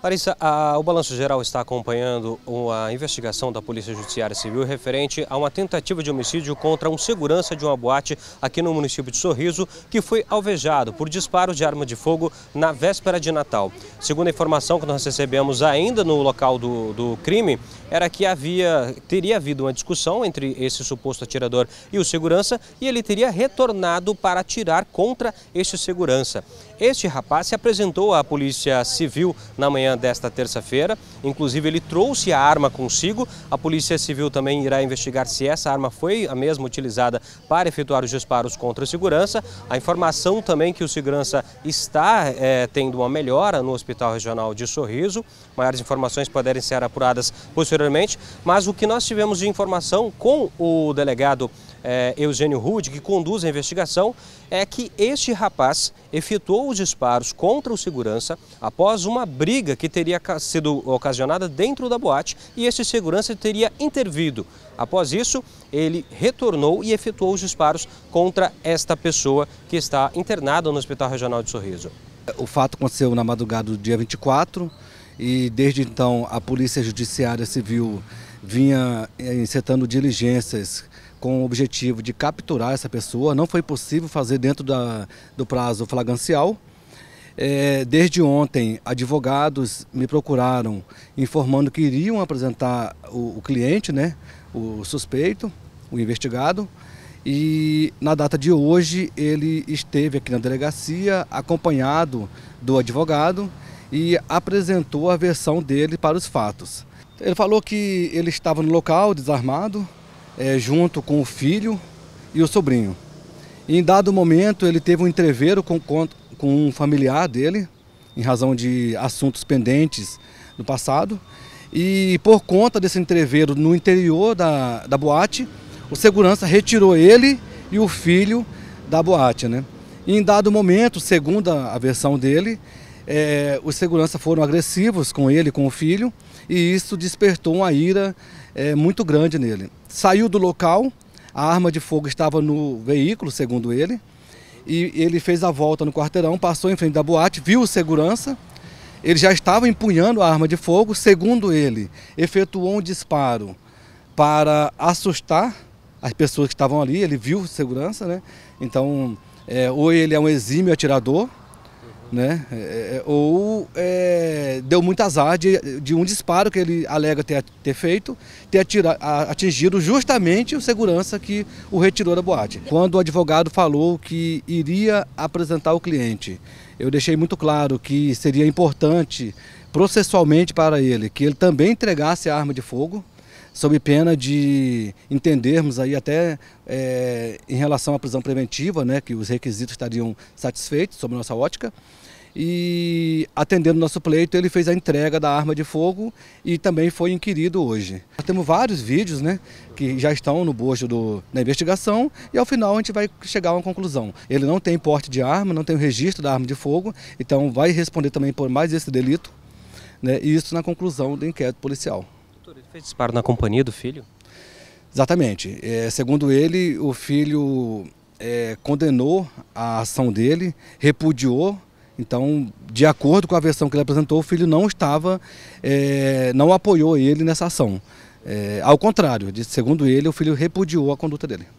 Larissa, a, o Balanço Geral está acompanhando a investigação da Polícia Judiciária Civil referente a uma tentativa de homicídio contra um segurança de uma boate aqui no município de Sorriso, que foi alvejado por disparos de arma de fogo na véspera de Natal. Segundo a informação que nós recebemos ainda no local do, do crime, era que havia, teria havido uma discussão entre esse suposto atirador e o segurança e ele teria retornado para atirar contra este segurança. Este rapaz se apresentou à Polícia Civil na manhã manhã desta terça-feira. Inclusive, ele trouxe a arma consigo. A Polícia Civil também irá investigar se essa arma foi a mesma utilizada para efetuar os disparos contra a segurança. A informação também que o segurança está é, tendo uma melhora no Hospital Regional de Sorriso. Maiores informações poderem ser apuradas posteriormente. Mas o que nós tivemos de informação com o delegado é, Eugênio Rude, que conduz a investigação, é que este rapaz efetuou os disparos contra o segurança após uma briga que teria sido ocasionada dentro da boate e este segurança teria intervido. Após isso, ele retornou e efetuou os disparos contra esta pessoa que está internada no Hospital Regional de Sorriso. O fato aconteceu na madrugada do dia 24 e desde então a Polícia Judiciária Civil vinha eh, incetando diligências com o objetivo de capturar essa pessoa. Não foi possível fazer dentro da, do prazo flagrancial. É, desde ontem, advogados me procuraram informando que iriam apresentar o, o cliente, né, o suspeito, o investigado. E na data de hoje ele esteve aqui na delegacia acompanhado do advogado e apresentou a versão dele para os fatos. Ele falou que ele estava no local desarmado, é, junto com o filho e o sobrinho. E em dado momento ele teve um entreveiro com, com, com um familiar dele, em razão de assuntos pendentes do passado. E por conta desse entreveiro no interior da, da boate, o segurança retirou ele e o filho da boate, né? E em dado momento, segundo a versão dele, é, os seguranças foram agressivos com ele, com o filho, e isso despertou uma ira é, muito grande nele. Saiu do local, a arma de fogo estava no veículo, segundo ele, e ele fez a volta no quarteirão, passou em frente da boate, viu o segurança, ele já estava empunhando a arma de fogo, segundo ele, efetuou um disparo para assustar as pessoas que estavam ali, ele viu segurança, né? Então, é, ou ele é um exímio atirador, né? É, é, é, ou é, deu muito azar de, de, um disparo que ele alega ter, ter feito, ter atira, atingido justamente o segurança que o retirou da boate. Quando o advogado falou que iria apresentar o cliente, eu deixei muito claro que seria importante processualmente para ele que ele também entregasse a arma de fogo sob pena de entendermos aí até é, em relação à prisão preventiva, né, que os requisitos estariam satisfeitos, sob nossa ótica. E atendendo nosso pleito, ele fez a entrega da arma de fogo e também foi inquirido hoje. Nós temos vários vídeos né, que já estão no bojo do, da investigação e ao final a gente vai chegar a uma conclusão. Ele não tem porte de arma, não tem o registro da arma de fogo, então vai responder também por mais esse delito. Né, e isso na conclusão do inquérito policial. Fez disparo na companhia do filho? Exatamente. É, segundo ele, o filho é, condenou a ação dele, repudiou. Então, de acordo com a versão que ele apresentou, o filho não estava, é, não apoiou ele nessa ação. É, ao contrário, segundo ele, o filho repudiou a conduta dele.